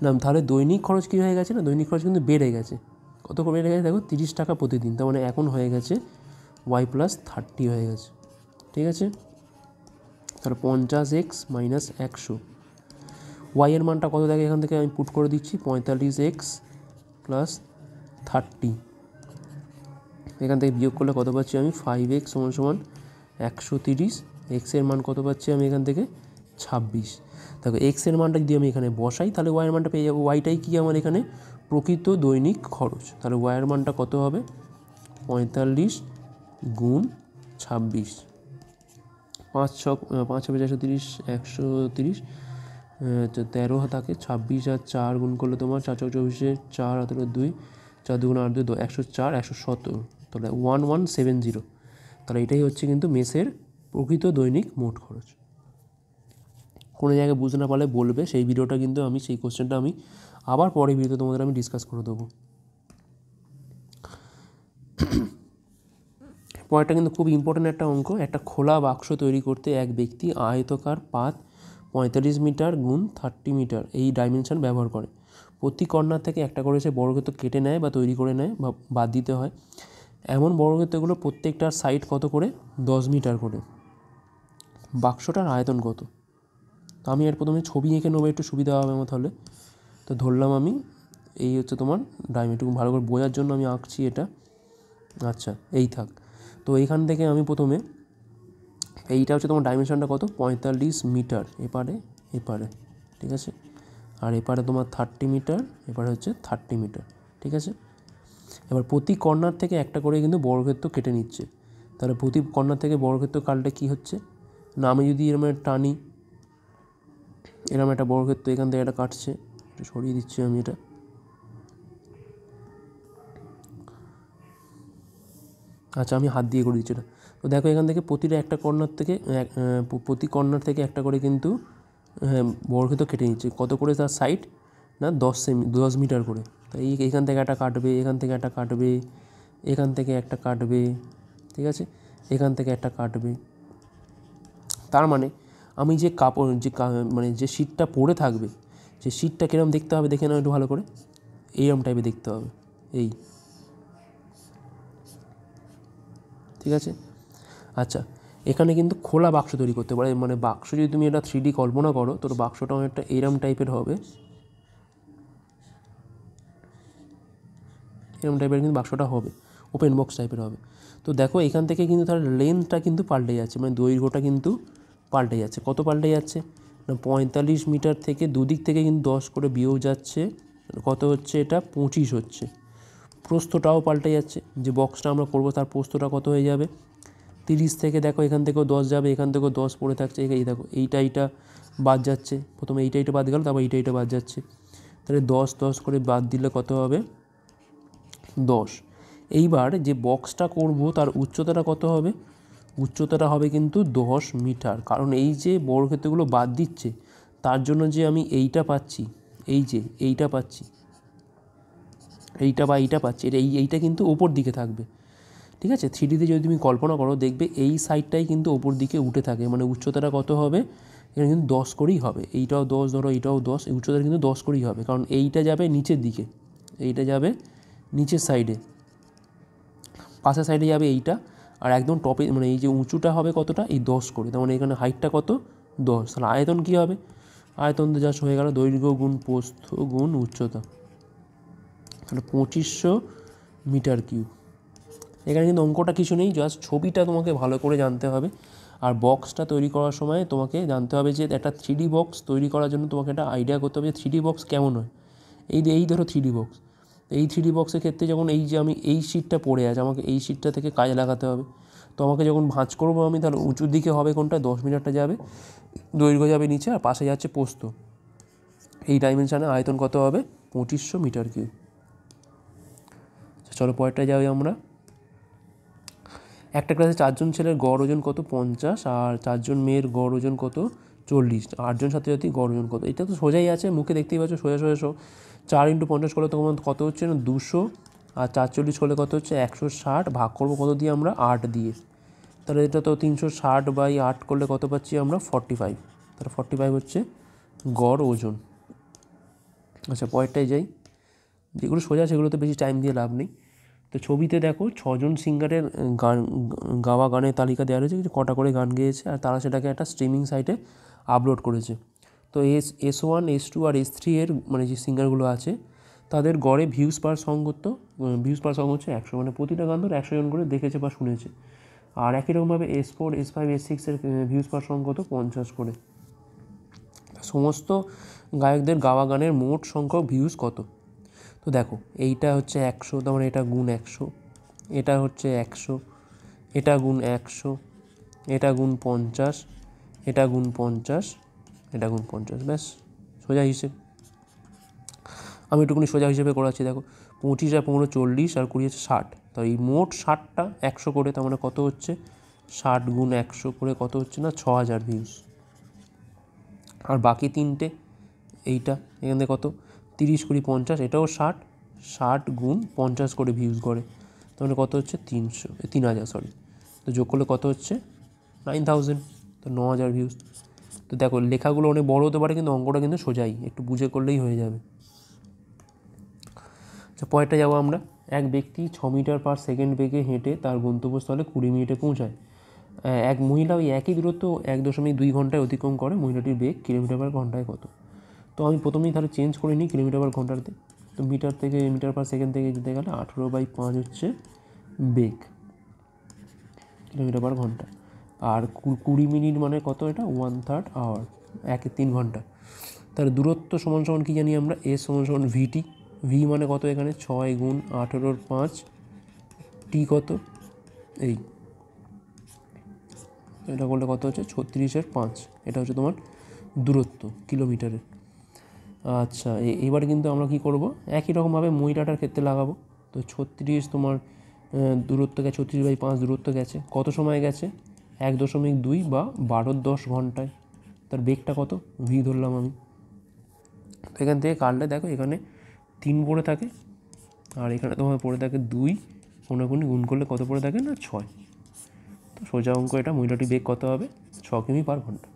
নাম তাহলে দৈনিক খরচ কী হয়ে গেছে না দৈনিক খরচ কিন্তু বেড়ে গেছে কত বেড়ে গেছে দেখো তিরিশ টাকা প্রতিদিন তার মানে এখন হয়ে গেছে ওয়াই প্লাস থার্টি হয়ে গেছে ঠিক আছে তাহলে পঞ্চাশ এক্স মাইনাস একশো ওয়াইয়ের মানটা কত দেখে এখান থেকে আমি পুট করে দিচ্ছি পঁয়তাল্লিশ এক্স প্লাস থার্টি এখান থেকে বিয়োগ করলে কত পাচ্ছি আমি ফাইভ এক্স সমান সমান একশো তিরিশ এক্সের মান কত পাচ্ছি আমি এখান থেকে ছাব্বিশ দেখো এক্সের মানটা যদি আমি এখানে বসাই তাহলে ওয়াইয়ের মানটা পেয়ে যাবো ওয়াইটাই কি আমার এখানে প্রকৃত দৈনিক খরচ তাহলে ওয়াইয়ের মানটা কত হবে পঁয়তাল্লিশ গুণ ছাব্বিশ পাঁচ ছ পাঁচ ছাব্বিশ একশো তিরিশ একশো তিরিশ তেরো থাকে ছাব্বিশ আর চার গুণ করলে তোমার চার ছয় চব্বিশে চার হাতের দুই চার দুগুণ আট দুই একশো চার একশো সতেরো তাহলে ওয়ান ওয়ান সেভেন জিরো তাহলে এটাই হচ্ছে কিন্তু মেসের প্রকৃত দৈনিক মোট খরচ কোনো জায়গায় বুঝতে না পারলে বলবে সেই ভিডিওটা কিন্তু আমি সেই কোশ্চেনটা আমি আবার পরে ভিডিওতে তোমাদের আমি ডিসকাস করে দেবো পরেরটা কিন্তু খুব ইম্পর্ট্যান্ট একটা অঙ্ক একটা খোলা বাক্স তৈরি করতে এক ব্যক্তি আয়তকার পাত পঁয়তাল্লিশ মিটার গুণ থার্টি মিটার এই ডাইমেনশান ব্যবহার করে প্রতি কর্নার থেকে একটা করে সে বর্গক্ষেত্র কেটে নেয় বা তৈরি করে নেয় বা বাদ দিতে হয় এমন বর্গক্ষেত্রগুলো প্রত্যেকটার সাইড কত করে দশ মিটার করে বাক্সটার আয়তন কত তো আমি এর প্রথমে ছবি এঁকে নেবো একটু সুবিধা হবে আমার তাহলে তো ধরলাম আমি এই হচ্ছে তোমার ডাইম একটু ভালো করে বোঝার জন্য আমি আঁকছি এটা আচ্ছা এই থাক তো এইখান থেকে আমি প্রথমে এইটা হচ্ছে তোমার ডাইমেনশনটা কত পঁয়তাল্লিশ মিটার এপারে এপারে ঠিক আছে আর এপারে তোমার থার্টি মিটার এপারে হচ্ছে থার্টি মিটার ঠিক আছে এবার প্রতি কর্নার থেকে একটা করে কিন্তু বর্গক্ষেত্র কেটে নিচ্ছে তাহলে প্রতি কর্নার থেকে বর্গক্ষেত্র কালটা কী হচ্ছে না আমি যদি এরকম টানি এরকম একটা বর্গক্ষেত্র এখান থেকে এটা কাটছে সরিয়ে দিচ্ছি আমি এটা আচ্ছা আমি হাত দিয়ে করে দিচ্ছি এটা তো দেখো এখান থেকে প্রতিটা একটা কর্নার থেকে প্রতি কর্নার থেকে একটা করে কিন্তু হ্যাঁ, বর্গক্ষেত্র কেটে নিচ্ছে কত করে তার সাইড না দশ সেমি দশ মিটার করে তাই এখান থেকে একটা কাটবে এখান থেকে একটা কাটবে এখান থেকে একটা কাটবে ঠিক আছে এখান থেকে একটা কাটবে তার মানে আমি যে কাপড় যে মানে যে শীতটা পরে থাকবে যে শীতটা কীরকম দেখতে হবে দেখে নাও একটু ভালো করে এইরকম টাইপের দেখতে হবে এই ঠিক আছে আচ্ছা এখানে কিন্তু খোলা বাক্স তৈরি করতে পারে মানে বাক্স যদি তুমি এটা থ্রি কল্পনা করো তোর বাক্সটা অনেকটা এরম টাইপের হবে এরম টাইপের কিন্তু বাক্সটা হবে ওপেন বক্স টাইপের হবে তো দেখো এখান থেকে কিন্তু তার লেন্থটা কিন্তু পাল্টে যাচ্ছে মানে দৈর্ঘ্যটা কিন্তু পাল্টে যাচ্ছে কত পাল্টে যাচ্ছে না পঁয়তাল্লিশ মিটার থেকে দুদিক থেকে কিন্তু দশ করে বিয়েও যাচ্ছে কত হচ্ছে এটা পঁচিশ হচ্ছে প্রস্থটাও পাল্টে যাচ্ছে যে বক্সটা আমরা করবো তার প্রস্থটা কত হয়ে যাবে তিরিশ থেকে দেখো এখান থেকেও দশ যাবে এখান থেকেও দশ পড়ে থাকছে এই দেখো এইটা এইটা বাদ যাচ্ছে প্রথমে এইটা এইটা বাদ গেল তারপর এইটা এইটা বাদ যাচ্ছে তাহলে দশ দশ করে বাদ দিলে কত হবে দশ এইবার যে বক্সটা করব তার উচ্চতাটা কত হবে উচ্চতাটা হবে কিন্তু দশ মিটার কারণ এই যে ক্ষেত্রগুলো বাদ দিচ্ছে তার জন্য যে আমি এইটা পাচ্ছি এই যে এইটা পাচ্ছি এইটা বা এইটা পাচ্ছি এটা এই এইটা কিন্তু ওপর দিকে থাকবে ঠিক আছে থ্রিডিতে যদি তুমি কল্পনা করো দেখবে এই সাইডটাই কিন্তু ওপর দিকে উঠে থাকে মানে উচ্চতাটা কত হবে এটা কিন্তু দশ করেই হবে এইটাও দশ ধরো এইটাও দশ এই উচ্চতাটা কিন্তু দশ করেই হবে কারণ এইটা যাবে নিচের দিকে এইটা যাবে নিচের সাইডে পাশের সাইডে যাবে এইটা আর একদম টপে মানে এই যে উঁচুটা হবে কতটা এই দশ করে তার মানে এখানে হাইটটা কত দশ তাহলে আয়তন কী হবে আয়তন তো জাস্ট হয়ে গেল দৈর্ঘ্য গুণ প্রস্থ গুণ উচ্চতা তাহলে পঁচিশশো মিটার কিউব এখানে কিন্তু অঙ্কটা কিছু নেই জাস্ট ছবিটা তোমাকে ভালো করে জানতে হবে আর বক্সটা তৈরি করার সময় তোমাকে জানতে হবে যে একটা থ্রি বক্স তৈরি করার জন্য তোমাকে একটা আইডিয়া করতে হবে যে থ্রি বক্স কেমন হয় এই এই ধরো থ্রি বক্স এই থ্রি ডি বক্সের ক্ষেত্রে যখন এই যে আমি এই শিটটা পড়ে আছে আমাকে এই শিটটা থেকে কাজে লাগাতে হবে তো আমাকে যখন ভাঁজ করবো আমি তাহলে উঁচুর দিকে হবে কোনটা দশ মিটারটা যাবে দৈর্ঘ্য যাবে নিচে আর পাশে যাচ্ছে পোস্ত এই ডাইমেনশানে আয়তন কত হবে পঁচিশশো মিটার কিউ চলো পরেরটা যাবে আমরা একটা ক্লাসে চারজন ছেলের গড় ওজন কত পঞ্চাশ আর চারজন মেয়ের গড় ওজন কত চল্লিশ আটজন ছাত্রছাত্রী গড় ওজন কত এটা তো সোজাই আছে মুখে দেখতেই পাচ্ছ সোজা সোজা সো চার ইন্টু পঞ্চাশ করলে তোমার কত হচ্ছে না দুশো আর চারচল্লিশ করলে কত হচ্ছে একশো ষাট ভাগ করবো কত দিয়ে আমরা আট দিয়ে তাহলে এটা তো তিনশো ষাট বাই আট করলে কত পাচ্ছি আমরা ফর্টি ফাইভ তাহলে ফর্টি ফাইভ হচ্ছে গড় ওজন আচ্ছা পয়েন্টটাই যাই যেগুলো সোজা সেগুলোতে বেশি টাইম দিয়ে লাভ নেই তো ছবিতে দেখো ছজন সিঙ্গারের গান গাওয়া গানের তালিকা দেওয়া রয়েছে কটা করে গান গেয়েছে আর তারা সেটাকে একটা স্ট্রিমিং সাইটে আপলোড করেছে তো S S one S two আর এস থ্রি এর মানে যে সিঙ্গারগুলো আছে তাদের গড়ে ভিউজ পার সং করতো ভিউজ পার সং হচ্ছে একশো মানে প্রতিটা গান ধর একশো জন করে দেখেছে বা শুনেছে আর একই রকমভাবে S four S five S সিক্সের ভিউজ পার সং করতো পঞ্চাশ করে সমস্ত গায়কদের গাওয়া গানের মোট সংখ্যক ভিউজ কত তো দেখো এইটা হচ্ছে একশো তোমার মানে এটা গুণ একশো এটা হচ্ছে একশো এটা গুণ একশো এটা গুণ পঞ্চাশ এটা গুণ পঞ্চাশ এটা গুণ পঞ্চাশ ব্যাস সোজা হিসেব আমি একটুকুনি সোজা হিসেবে করাচ্ছি দেখো পঁচিশ আর পনেরো চল্লিশ আর কুড়ি হচ্ছে ষাট তো এই মোট ষাটটা একশো করে তার মানে কত হচ্ছে ষাট গুণ একশো করে কত হচ্ছে না ছ হাজার ভিউজ আর বাকি তিনটে এইটা এখান থেকে কত তিরিশ কুড়ি পঞ্চাশ এটাও ষাট ষাট গুণ পঞ্চাশ করে ভিউজ করে মানে কত হচ্ছে তিনশো তিন হাজার সরি তো যোগ করলে কত হচ্ছে নাইন থাউজেন্ড তো ন হাজার ভিউজ তো দেখো লেখাগুলো অনেক বড় হতে পারে কিন্তু অঙ্কটা কিন্তু সোজাই একটু বুঝে করলেই হয়ে যাবে আচ্ছা পয়েন্টটা যাবো আমরা এক ব্যক্তি ছ মিটার পার সেকেন্ড বেগে হেঁটে তার গন্তব্যস্থলে কুড়ি মিনিটে পৌঁছায় এক মহিলা ওই একই দূরত্ব এক দশমিক দুই ঘন্টায় অতিক্রম করে মহিলাটির বেগ কিলোমিটার পার ঘন্টায় কত তো আমি প্রথমেই তাহলে চেঞ্জ করে নিই কিলোমিটার পার ঘন্টাতে তো মিটার থেকে মিটার পার সেকেন্ড থেকে যেতে গেলে আঠেরো বাই পাঁচ হচ্ছে বেগ কিলোমিটার পার ঘন্টা আর কুড়ি মিনিট মানে কত এটা ওয়ান থার্ড আওয়ার একে তিন ঘন্টা তার দূরত্ব সমান সমান কী জানি আমরা এ সমান সমান ভিটি ভি মানে কত এখানে ছয় গুণ আঠেরোর পাঁচ টি কত এই এটা করলে কত হচ্ছে ছত্রিশের পাঁচ এটা হচ্ছে তোমার দূরত্ব কিলোমিটারের আচ্ছা এবার কিন্তু আমরা কি করব একই রকমভাবে মহিলাটার ক্ষেত্রে লাগাবো তো ছত্রিশ তোমার দূরত্ব গেছে ছত্রিশ বাই পাঁচ দূরত্ব গেছে কত সময় গেছে এক দশমিক দুই বা বারো দশ ঘন্টায় তার বেগটা কত ভি ধরলাম আমি তো এখান থেকে কাটলে দেখো এখানে তিন পড়ে থাকে আর এখানে তোমার পড়ে থাকে দুই কোনো গুণ করলে কত পড়ে থাকে না ছয় তো সোজা অঙ্ক এটা মহিলাটি বেগ কত হবে ছ কিমি পার ঘন্টা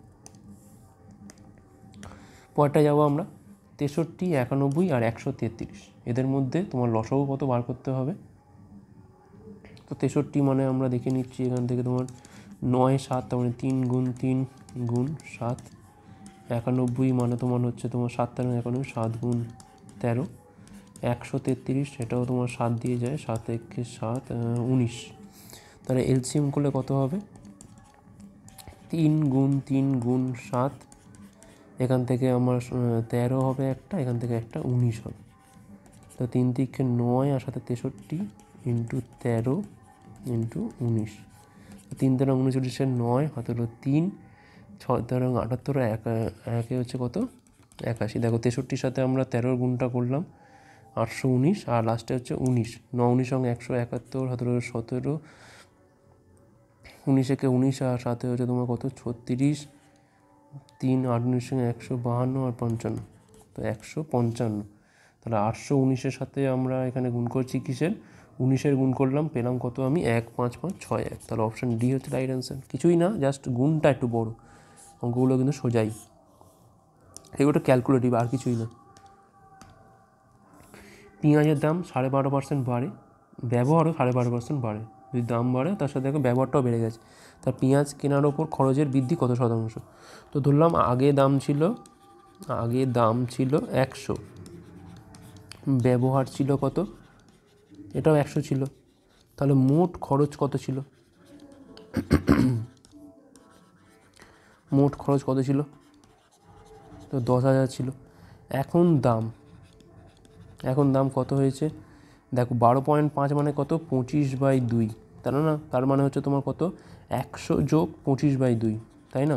পরটা যাবো আমরা তেষট্টি একানব্বই আর একশো তেত্রিশ এদের মধ্যে তোমার লসও কত বার করতে হবে তো তেষট্টি মানে আমরা দেখে নিচ্ছি এখান থেকে তোমার নয় সাত তার মানে তিন গুণ তিন গুণ সাত একানব্বই মানে তোমার হচ্ছে তোমার সাত তেরো মানে একানব্বই সাত গুণ তেরো একশো তেত্রিশ সেটাও তোমার সাত দিয়ে যায় সাত একে সাত উনিশ তাহলে এলসিএম করলে কত হবে তিন গুণ তিন গুণ সাত এখান থেকে আমার তেরো হবে একটা এখান থেকে একটা উনিশ হবে তো তিন দিকে নয় আর সাথে তেষট্টি ইন্টু তেরো ইন্টু উনিশ তিন তেরো উনচল্লিশে নয় হাতে হলো তিন ছয় তেরো আটাত্তর এক একে হচ্ছে কত একাশি দেখো তেষট্টির সাথে আমরা তেরোর গুণটা করলাম আটশো উনিশ আর লাস্টে হচ্ছে উনিশ ন উনিশ সঙ্গে একশো একাত্তর সতেরো সতেরো উনিশ একে উনিশ আর সাথে হচ্ছে তোমার কত ছত্রিশ তিন আট উনিশ সঙ্গে একশো বাহান্ন আর পঞ্চান্ন তো একশো পঞ্চান্ন তাহলে আটশো উনিশের সাথে আমরা এখানে গুণ করছি কিসের উনিশের গুণ করলাম পেলাম কত আমি এক পাঁচ পাঁচ ছয় এক তাহলে অপশান ডি হচ্ছে রাইট অ্যান্সার কিছুই না জাস্ট গুণটা একটু বড় অঙ্কগুলো কিন্তু সোজাই এগুলো ক্যালকুলেটিভ আর কিছুই না পেঁয়াজের দাম সাড়ে বারো পার্সেন্ট বাড়ে ব্যবহারও সাড়ে বারো পার্সেন্ট বাড়ে যদি দাম বাড়ে তার সাথে ব্যবহারটাও বেড়ে গেছে তার পেঁয়াজ কেনার ওপর খরচের বৃদ্ধি কত শতাংশ তো ধরলাম আগে দাম ছিল আগে দাম ছিল একশো ব্যবহার ছিল কত এটাও একশো ছিল তাহলে মোট খরচ কত ছিল মোট খরচ কত ছিল তো দশ হাজার ছিল এখন দাম এখন দাম কত হয়েছে দেখো বারো পয়েন্ট পাঁচ মানে কত পঁচিশ বাই দুই তাই না তার মানে হচ্ছে তোমার কত একশো যোগ পঁচিশ বাই দুই তাই না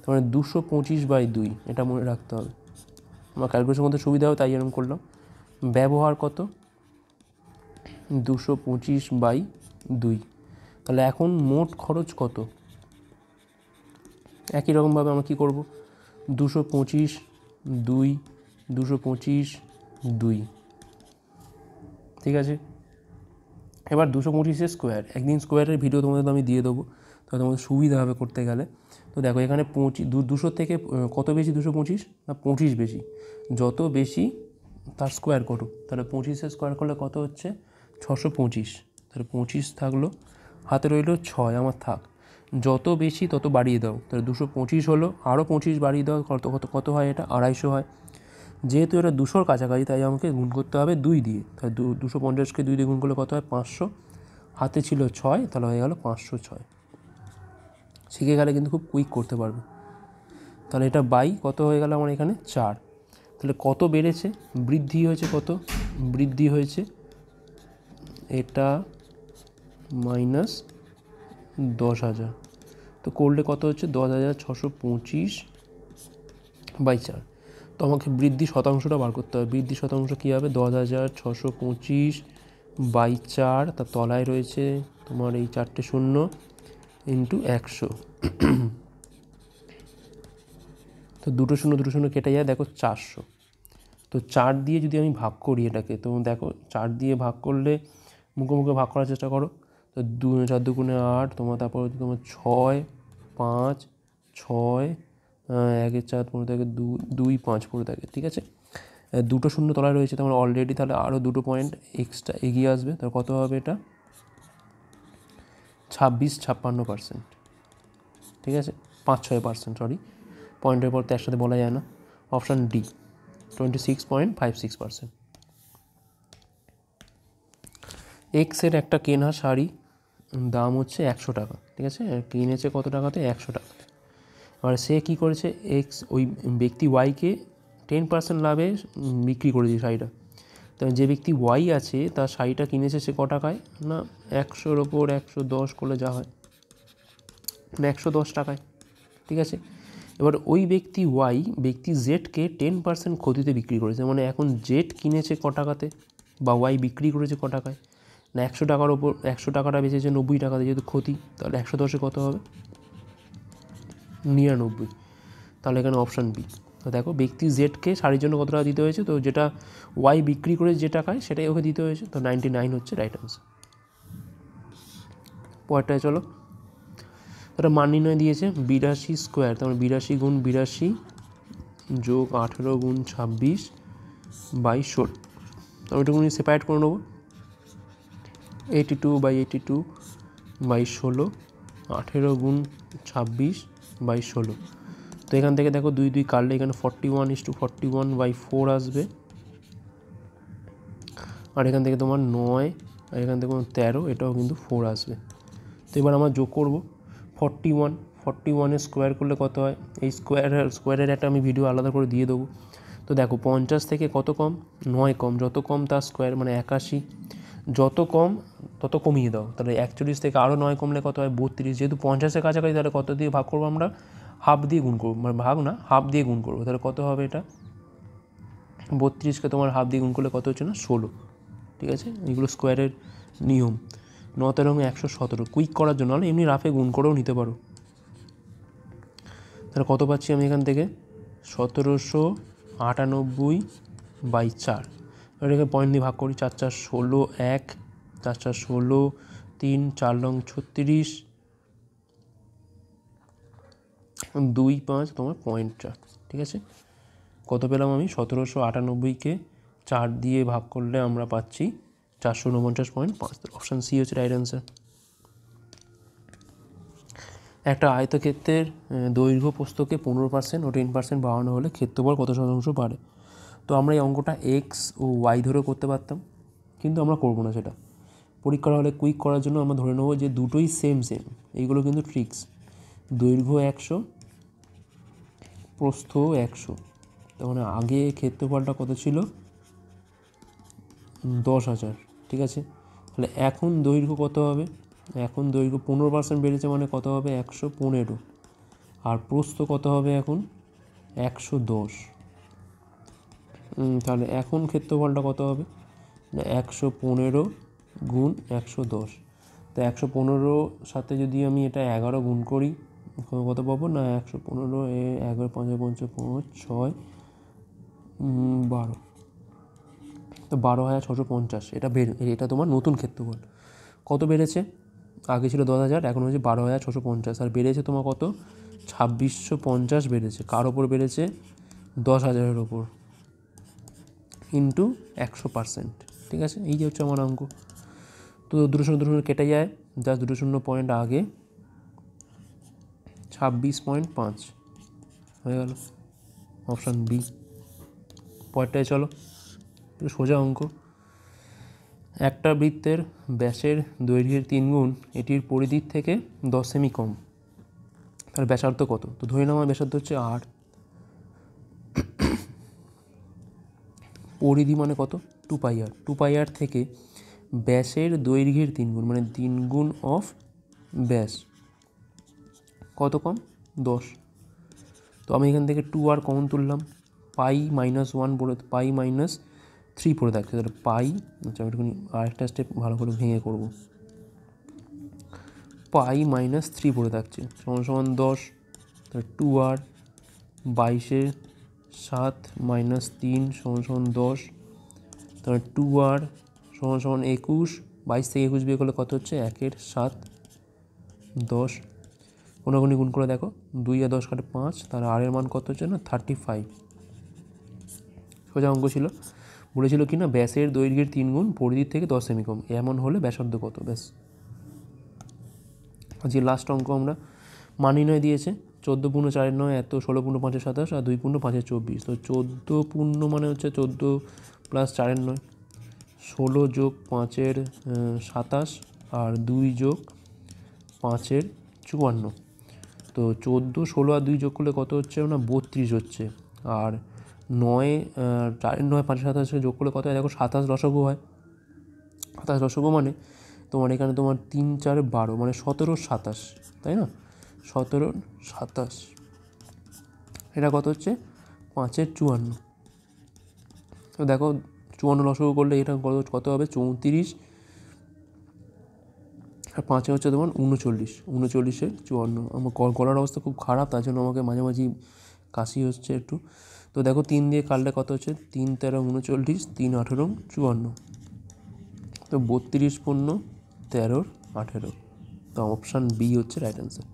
তোমার মানে দুশো পঁচিশ বাই দুই এটা মনে রাখতে হবে আমার ক্যালকুলেশন করতে সুবিধা হবে তাই এরকম করলাম ব্যবহার কত দুশো পঁচিশ বাই দুই তাহলে এখন মোট খরচ কত একই রকমভাবে আমরা কী করবো দুশো পঁচিশ দুই দুশো পঁচিশ দুই ঠিক আছে এবার দুশো পঁচিশের স্কোয়ার একদিন স্কোয়ারের ভিডিও তোমাদের আমি দিয়ে দেবো তাহলে তোমাদের সুবিধা হবে করতে গেলে তো দেখো এখানে পঁচিশ দুশো থেকে কত বেশি দুশো পঁচিশ না পঁচিশ বেশি যত বেশি তার স্কোয়ার করো তাহলে পঁচিশের স্কোয়ার করলে কত হচ্ছে ছশো পঁচিশ তাহলে পঁচিশ থাকলো হাতে রইল ছয় আমার থাক যত বেশি তত বাড়িয়ে দাও তাহলে দুশো পঁচিশ হলো আরও পঁচিশ বাড়িয়ে দাও কত কত কত হয় এটা আড়াইশো হয় যেহেতু এটা দুশোর কাছাকাছি তাই আমাকে গুণ করতে হবে দুই দিয়ে তাহলে দুশো পঞ্চাশকে দুই দিয়ে গুণ করলে কত হয় পাঁচশো হাতে ছিল ছয় তাহলে হয়ে গেলো পাঁচশো ছয় শিখে গেলে কিন্তু খুব কুইক করতে পারবে তাহলে এটা বাই কত হয়ে গেল আমার এখানে চার তাহলে কত বেড়েছে বৃদ্ধি হয়েছে কত বৃদ্ধি হয়েছে এটা মাইনাস দশ হাজার তো করলে কত হচ্ছে দশ হাজার ছশো পঁচিশ বাই চার তো আমাকে বৃদ্ধি শতাংশটা বার করতে হবে বৃদ্ধি শতাংশ কী হবে দশ হাজার ছশো পঁচিশ বাই চার তার তলায় রয়েছে তোমার এই চারটে শূন্য ইন্টু একশো তো দুটো শূন্য দুটো শূন্য কেটে যায় দেখো চারশো তো চার দিয়ে যদি আমি ভাগ করি এটাকে তো দেখো চার দিয়ে ভাগ করলে মুখোমুখি ভাগ করার চেষ্টা করো তো দু চার দুগুণে আট তোমার তারপর তোমার ছয় পাঁচ ছয় একের চার পনেরো থাকে দু দুই পাঁচ পনেরো থাকে ঠিক আছে দুটো শূন্য তলায় রয়েছে তোমার অলরেডি মানে তাহলে আরও দুটো পয়েন্ট এক্সট্রা এগিয়ে আসবে তাহলে কত হবে এটা ছাব্বিশ ছাপ্পান্ন পার্সেন্ট ঠিক আছে পাঁচ ছয় পার্সেন্ট সরি পয়েন্টের পর তো একসাথে বলা যায় না option D twenty six point five six percent এক্সের একটা কেনা শাড়ি দাম হচ্ছে একশো টাকা ঠিক আছে কিনেছে কত টাকাতে একশো টাকা এবার সে কী করেছে এক্স ওই ব্যক্তি ওয়াইকে টেন পার্সেন্ট লাভে বিক্রি করেছে শাড়িটা তো যে ব্যক্তি ওয়াই আছে তার শাড়িটা কিনেছে সে ক টাকায় না একশোর ওপর একশো দশ করলে যা হয় একশো দশ টাকায় ঠিক আছে এবার ওই ব্যক্তি ওয়াই ব্যক্তি জেডকে টেন পার্সেন্ট ক্ষতিতে বিক্রি করেছে মানে এখন জেড কিনেছে ক টাকাতে বা ওয়াই বিক্রি করেছে ক টাকায় না একশো টাকার ওপর একশো টাকাটা বেঁচেছে নব্বই টাকাতে যেহেতু ক্ষতি তাহলে একশো দশে কত হবে নিরানব্বই তাহলে এখানে অপশান বি তো দেখো ব্যক্তি জেডকে শাড়ির জন্য কত টাকা দিতে হয়েছে তো যেটা ওয়াই বিক্রি করে যে টাকায় সেটাই ওকে দিতে হয়েছে তো নাইনটি নাইন হচ্ছে রাইট আনসার পরেরটায় চলো তারা মান নির্ণয় দিয়েছে বিরাশি স্কোয়ার তার মানে বিরাশি গুণ বিরাশি যোগ আঠেরো গুণ ছাব্বিশ বাইশ ষোলো আমি এটুকুনি সেপারেট করে নেবো eighty two by eighty two by ষোলো আঠেরো গুণ ছাব্বিশ বাই ষোলো তো এখান থেকে দেখো দুই দুই কাটলে এখানে forty one is to forty one by four আসবে আর এখান থেকে তোমার নয় আর এখান থেকে তোমার তেরো এটাও কিন্তু ফোর আসবে তো এবার আমার যোগ করবো ফর্টি ওয়ান ফর্টি ওয়ানের স্কোয়ার করলে কত হয় এই স্কোয়ারের স্কোয়ারের একটা আমি ভিডিও আলাদা করে দিয়ে দেবো তো দেখো পঞ্চাশ থেকে কত কম নয় কম যত কম তার স্কোয়ার মানে একাশি যত কম তত কমিয়ে দাও তাহলে একচল্লিশ থেকে আরও নয় কমলে কত হয় বত্রিশ যেহেতু পঞ্চাশের কাছাকাছি তাহলে কত দিয়ে ভাগ করবো আমরা হাফ দিয়ে গুণ করবো মানে ভাগ না হাফ দিয়ে গুণ করবো তাহলে কত হবে এটা বত্রিশকে তোমার হাফ দিয়ে গুণ করলে কত হচ্ছে না ষোলো ঠিক আছে এগুলো স্কোয়ারের নিয়ম ন তেরো একশো সতেরো কুইক করার জন্য এমনি রাফে গুণ করেও নিতে পারো তাহলে কত পাচ্ছি আমি এখান থেকে সতেরোশো আটানব্বই বাই চার এটাকে পয়েন্ট দিয়ে ভাগ করি চার চার ষোলো এক চার চার ষোলো তিন চার নং ছত্রিশ দুই পাঁচ তোমার পয়েন্ট চার ঠিক আছে কত পেলাম আমি সতেরোশো আটানব্বইকে চার দিয়ে ভাগ করলে আমরা পাচ্ছি চারশো উনপঞ্চাশ পয়েন্ট পাঁচ অপশান সি হচ্ছে রাইট অ্যান্সার একটা আয়তক্ষেত্রের দৈর্ঘ্য প্রস্তকে পনেরো পার্সেন্ট ও টেন পার্সেন্ট বাড়ানো হলে ক্ষেত্রফল কত শতাংশ বাড়ে তো আমরা এই অঙ্কটা এক্স ও ওয়াই ধরেও করতে পারতাম কিন্তু আমরা করব না সেটা পরীক্ষার হলে কুইক করার জন্য আমরা ধরে নেবো যে দুটোই সেম সেম এইগুলো কিন্তু ট্রিক্স দৈর্ঘ্য একশো প্রস্থ একশো মানে আগে ক্ষেত্রফলটা কত ছিল দশ হাজার ঠিক আছে তাহলে এখন দৈর্ঘ্য কত হবে এখন দৈর্ঘ্য পনেরো পার্সেন্ট বেড়েছে মানে কত হবে একশো পনেরো আর প্রস্থ কত হবে এখন একশো দশ তাহলে এখন ক্ষেত্রফলটা কত হবে না একশো পনেরো গুণ একশো দশ তো একশো পনেরো সাথে যদি আমি এটা এগারো গুণ করি কত পাবো না একশো পনেরো এ এগারো পাঁচে পঞ্চাশ পনেরো ছয় বারো তো বারো হাজার ছশো পঞ্চাশ এটা বেড়ে এটা তোমার নতুন ক্ষেত্রফল কত বেড়েছে আগে ছিল দশ হাজার এখন হয়েছে বারো হাজার ছশো পঞ্চাশ আর বেড়েছে তোমার কত ছাব্বিশশো পঞ্চাশ বেড়েছে কার ওপর বেড়েছে দশ হাজারের ওপর ইন্টু একশো পার্সেন্ট ঠিক আছে এই যে হচ্ছে আমার অঙ্ক তো দুটো শূন্য দুটো কেটে যায় যা দুটো শূন্য পয়েন্ট আগে ছাব্বিশ পয়েন্ট পাঁচ হয়ে গেল অপশান বি পরেরটায় চলো সোজা অঙ্ক একটা বৃত্তের ব্যাসের দৈর্ঘ্যের তিন গুণ এটির পরিধির থেকে দশ সেমি কম তার ব্যাসার্থ কত তো ধরে নাও আমার হচ্ছে আট পরিধি মানে কত টু পাই আর টু পাই আর থেকে ব্যাসের দৈর্ঘ্যের তিন গুণ মানে তিন গুণ অফ ব্যাস কত কম দশ তো আমি এখান থেকে টু আর কমন তুললাম পাই মাইনাস ওয়ান পড়ে পাই মাইনাস থ্রি পড়ে থাকছে তাহলে পাই আচ্ছা আমি আরেকটা স্টেপ ভালো করে ভেঙে করব পাই মাইনাস থ্রি পড়ে থাকছে সমান সমান দশ তাহলে টু আর বাইশের সাত মাইনাস তিন সমান সমান দশ তারপরে টু আর সমান সমান একুশ বাইশ থেকে একুশ বিয়ে করলে কত হচ্ছে একের সাত দশ কোনো গুণ করে দেখো দুই আর দশ কাটে পাঁচ তার আরের মান কত হচ্ছে না থার্টি ফাইভ সোজা অঙ্ক ছিল বলেছিল কি না ব্যাসের দৈর্ঘ্যের তিন গুণ পরিধির থেকে দশ সেমি কম এমন হলে ব্যাসার্ধ কত ব্যাস আজকে লাস্ট অঙ্ক আমরা নয় দিয়েছে চোদ্দো পূর্ণ চারের নয় এত ষোলো পূর্ণ পাঁচের সাতাশ আর দুই পূর্ণ পাঁচের চব্বিশ তো চোদ্দো পূর্ণ মানে হচ্ছে চোদ্দো প্লাস চারের নয় ষোলো যোগ পাঁচের সাতাশ আর দুই যোগ পাঁচের চুয়ান্ন তো চোদ্দো ষোলো আর দুই যোগ করলে কত হচ্ছে না বত্রিশ হচ্ছে আর নয় চারের নয় পাঁচের সাতাশকে যোগ করলে কত হয় দেখো সাতাশ দশকও হয় সাতাশ রসগো মানে তোমার এখানে তোমার তিন চার বারো মানে সতেরো সাতাশ তাই না সতেরো সাতাশ এটা কত হচ্ছে পাঁচের চুয়ান্ন তো দেখো চুয়ান্ন লসগু করলে এটা কত কত হবে চৌত্রিশ আর পাঁচে হচ্ছে তোমার উনচল্লিশ উনচল্লিশে চুয়ান্ন আমার গলার অবস্থা খুব খারাপ তার জন্য আমাকে মাঝামাঝি কাশি হচ্ছে একটু তো দেখো তিন দিয়ে কাটলে কত হচ্ছে তিন তেরো উনচল্লিশ তিন আঠেরো চুয়ান্ন তো বত্রিশ পণ্য তেরোর আঠেরো তো অপশান বি হচ্ছে রাইট অ্যান্সার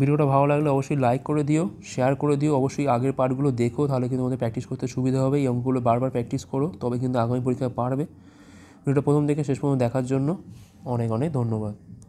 ভিডিওটা ভালো লাগলে অবশ্যই লাইক করে দিও শেয়ার করে দিও অবশ্যই আগের পার্টগুলো দেখো তাহলে কিন্তু আমাদের প্র্যাকটিস করতে সুবিধা হবে এই অঙ্কগুলো বারবার প্র্যাকটিস করো তবে কিন্তু আগামী পরীক্ষায় পারবে ভিডিওটা প্রথম থেকে শেষ পর্যন্ত দেখার জন্য অনেক অনেক ধন্যবাদ